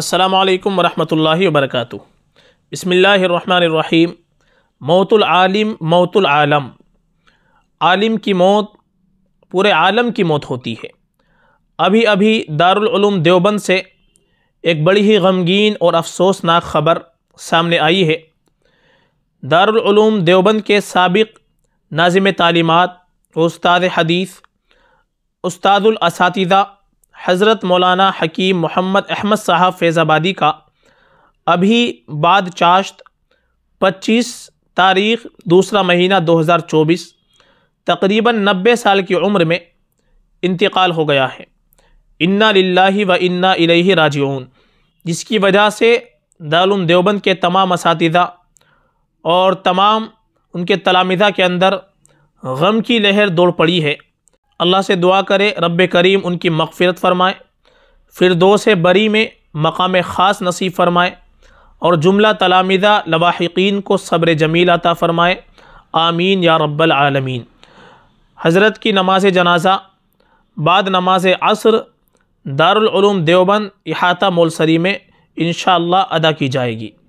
السلام علیکم ورحمۃ اللہ وبرکاتہ بسم اللہ الرحمن الرحیم موت العالم موت العالم عالم کی موت پورے عالم کی موت ہوتی ہے ابھی ابھی دارالعلوم دیوبند سے ایک بڑی ہی غمگین اور افسوسناک خبر سامنے آئی ہے دارالعلوم دیوبند کے سابق ناظم تعلیمات استاد حدیث استاد الاساتذہ حضرت مولانا حکیم محمد احمد صاحب فیض آبادی کا ابھی بعد چاشت پچیس تاریخ دوسرا مہینہ دو ہزار چوبیس تقریباً نبے سال کی عمر میں انتقال ہو گیا ہے انا انا الیہ راجعون جس کی وجہ سے دارالعلوم دیوبند کے تمام اساتذہ اور تمام ان کے تلامذہ کے اندر غم کی لہر دوڑ پڑی ہے اللہ سے دعا کرے رب کریم ان کی مغفرت فرمائے پھر بری میں مقام خاص نصیب فرمائے اور جملہ تلامدہ لواحقین کو صبر جمیل عطا فرمائے آمین یا رب العالمین حضرت کی نماز جنازہ بعد نماز عصر دار العلوم دیوبند احاطہ مولسری میں انشاءاللہ ادا کی جائے گی